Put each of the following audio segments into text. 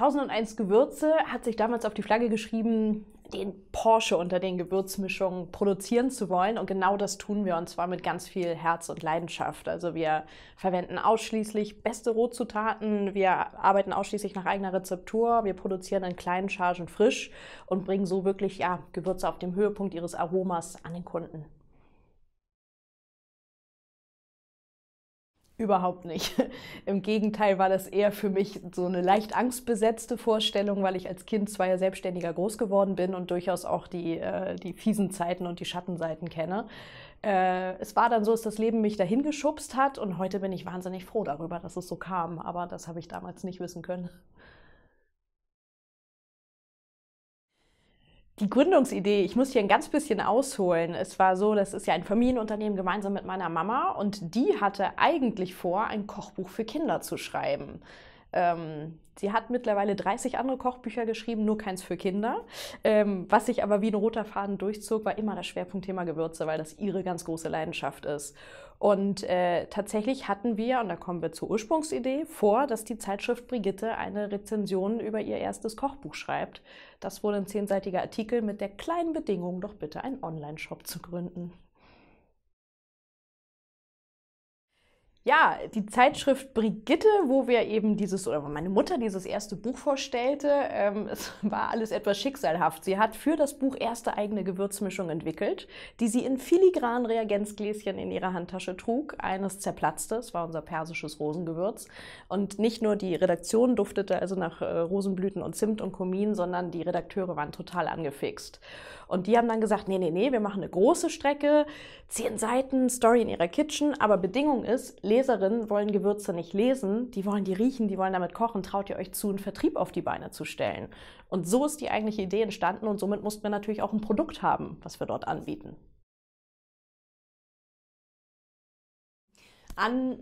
1001 Gewürze hat sich damals auf die Flagge geschrieben, den Porsche unter den Gewürzmischungen produzieren zu wollen. Und genau das tun wir und zwar mit ganz viel Herz und Leidenschaft. Also wir verwenden ausschließlich beste Rohzutaten, wir arbeiten ausschließlich nach eigener Rezeptur, wir produzieren in kleinen Chargen frisch und bringen so wirklich ja, Gewürze auf dem Höhepunkt ihres Aromas an den Kunden. Überhaupt nicht. Im Gegenteil war das eher für mich so eine leicht angstbesetzte Vorstellung, weil ich als Kind zweier Selbstständiger groß geworden bin und durchaus auch die, äh, die fiesen Zeiten und die Schattenseiten kenne. Äh, es war dann so, dass das Leben mich dahin geschubst hat und heute bin ich wahnsinnig froh darüber, dass es so kam. Aber das habe ich damals nicht wissen können. Die Gründungsidee, ich muss hier ein ganz bisschen ausholen. Es war so, das ist ja ein Familienunternehmen gemeinsam mit meiner Mama und die hatte eigentlich vor, ein Kochbuch für Kinder zu schreiben. Ähm, sie hat mittlerweile 30 andere Kochbücher geschrieben, nur keins für Kinder. Ähm, was sich aber wie ein roter Faden durchzog, war immer das Schwerpunktthema Gewürze, weil das ihre ganz große Leidenschaft ist. Und äh, tatsächlich hatten wir, und da kommen wir zur Ursprungsidee, vor, dass die Zeitschrift Brigitte eine Rezension über ihr erstes Kochbuch schreibt. Das wurde ein zehnseitiger Artikel mit der kleinen Bedingung, doch bitte einen Online-Shop zu gründen. ja, die Zeitschrift Brigitte, wo wir eben dieses, oder wo meine Mutter dieses erste Buch vorstellte, ähm, es war alles etwas schicksalhaft. Sie hat für das Buch erste eigene Gewürzmischung entwickelt, die sie in filigranen Reagenzgläschen in ihrer Handtasche trug. Eines zerplatzte, es war unser persisches Rosengewürz. Und nicht nur die Redaktion duftete also nach äh, Rosenblüten und Zimt und Kumin, sondern die Redakteure waren total angefixt. Und die haben dann gesagt, nee, nee, nee, wir machen eine große Strecke, zehn Seiten, Story in ihrer Kitchen, aber Bedingung ist, Leserinnen wollen Gewürze nicht lesen, die wollen die riechen, die wollen damit kochen. Traut ihr euch zu, einen Vertrieb auf die Beine zu stellen? Und so ist die eigentliche Idee entstanden und somit mussten wir natürlich auch ein Produkt haben, was wir dort anbieten. An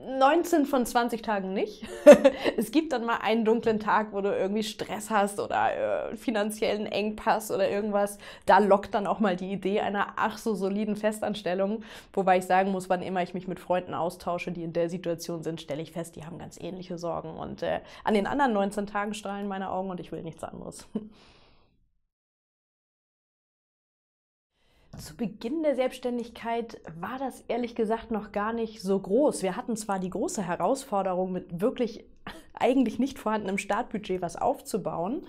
19 von 20 Tagen nicht. es gibt dann mal einen dunklen Tag, wo du irgendwie Stress hast oder äh, finanziellen Engpass oder irgendwas. Da lockt dann auch mal die Idee einer ach so soliden Festanstellung. Wobei ich sagen muss, wann immer ich mich mit Freunden austausche, die in der Situation sind, stelle ich fest, die haben ganz ähnliche Sorgen. Und äh, an den anderen 19 Tagen strahlen meine Augen und ich will nichts anderes. zu Beginn der Selbstständigkeit war das ehrlich gesagt noch gar nicht so groß. Wir hatten zwar die große Herausforderung, mit wirklich eigentlich nicht vorhandenem Startbudget was aufzubauen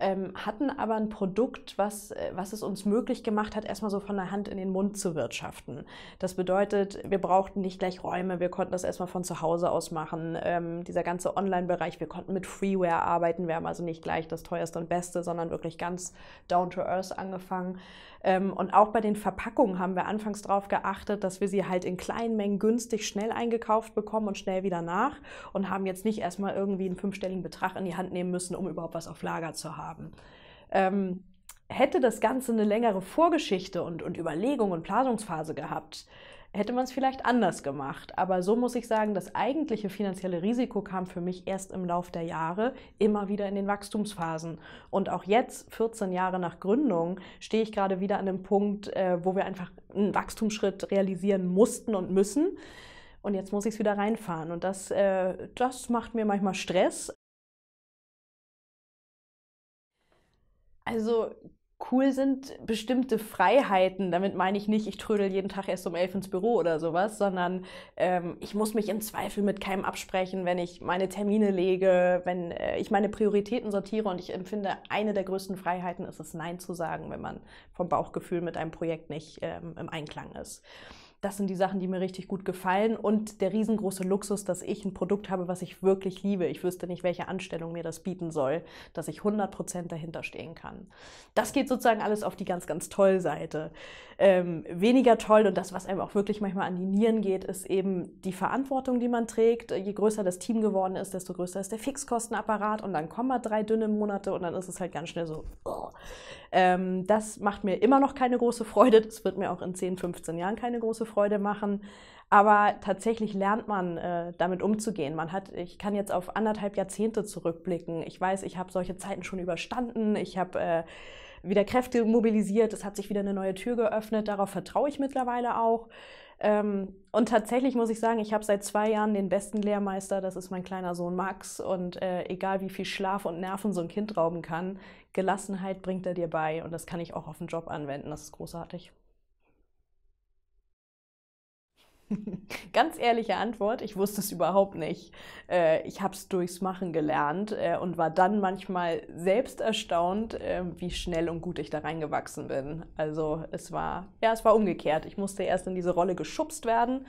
ähm, hatten aber ein Produkt, was, äh, was es uns möglich gemacht hat, erstmal so von der Hand in den Mund zu wirtschaften. Das bedeutet, wir brauchten nicht gleich Räume, wir konnten das erstmal von zu Hause aus machen. Ähm, dieser ganze Online-Bereich, wir konnten mit Freeware arbeiten, wir haben also nicht gleich das teuerste und beste, sondern wirklich ganz down to earth angefangen. Ähm, und auch bei den Verpackungen haben wir anfangs darauf geachtet, dass wir sie halt in kleinen Mengen günstig schnell eingekauft bekommen und schnell wieder nach und haben jetzt nicht erstmal irgendwie einen fünfstelligen Betrag in die Hand nehmen müssen, um überhaupt was auf Lager zu haben haben. Ähm, hätte das Ganze eine längere Vorgeschichte und, und Überlegung und Planungsphase gehabt, hätte man es vielleicht anders gemacht. Aber so muss ich sagen, das eigentliche finanzielle Risiko kam für mich erst im Laufe der Jahre immer wieder in den Wachstumsphasen. Und auch jetzt, 14 Jahre nach Gründung, stehe ich gerade wieder an einem Punkt, äh, wo wir einfach einen Wachstumsschritt realisieren mussten und müssen. Und jetzt muss ich es wieder reinfahren. Und das, äh, das macht mir manchmal Stress, Also cool sind bestimmte Freiheiten. Damit meine ich nicht, ich trödel jeden Tag erst um elf ins Büro oder sowas, sondern ähm, ich muss mich im Zweifel mit keinem absprechen, wenn ich meine Termine lege, wenn äh, ich meine Prioritäten sortiere und ich empfinde, eine der größten Freiheiten ist es, Nein zu sagen, wenn man vom Bauchgefühl mit einem Projekt nicht ähm, im Einklang ist das sind die Sachen, die mir richtig gut gefallen und der riesengroße Luxus, dass ich ein Produkt habe, was ich wirklich liebe. Ich wüsste nicht, welche Anstellung mir das bieten soll, dass ich 100% dahinter stehen kann. Das geht sozusagen alles auf die ganz, ganz toll Seite. Ähm, weniger toll und das, was einem auch wirklich manchmal an die Nieren geht, ist eben die Verantwortung, die man trägt. Je größer das Team geworden ist, desto größer ist der Fixkostenapparat und dann kommen mal drei dünne Monate und dann ist es halt ganz schnell so. Oh ähm, das macht mir immer noch keine große Freude. Das wird mir auch in 10, 15 Jahren keine große Freude machen. Aber tatsächlich lernt man, äh, damit umzugehen. Man hat, ich kann jetzt auf anderthalb Jahrzehnte zurückblicken. Ich weiß, ich habe solche Zeiten schon überstanden. Ich habe äh, wieder Kräfte mobilisiert. Es hat sich wieder eine neue Tür geöffnet. Darauf vertraue ich mittlerweile auch. Ähm, und tatsächlich muss ich sagen, ich habe seit zwei Jahren den besten Lehrmeister, das ist mein kleiner Sohn Max. Und äh, egal wie viel Schlaf und Nerven so ein Kind rauben kann, Gelassenheit bringt er dir bei. Und das kann ich auch auf den Job anwenden. Das ist großartig. Ganz ehrliche Antwort, ich wusste es überhaupt nicht. Äh, ich habe es durchs Machen gelernt äh, und war dann manchmal selbst erstaunt, äh, wie schnell und gut ich da reingewachsen bin. Also es war, ja, es war umgekehrt. Ich musste erst in diese Rolle geschubst werden,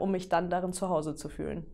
um mich dann darin zu Hause zu fühlen.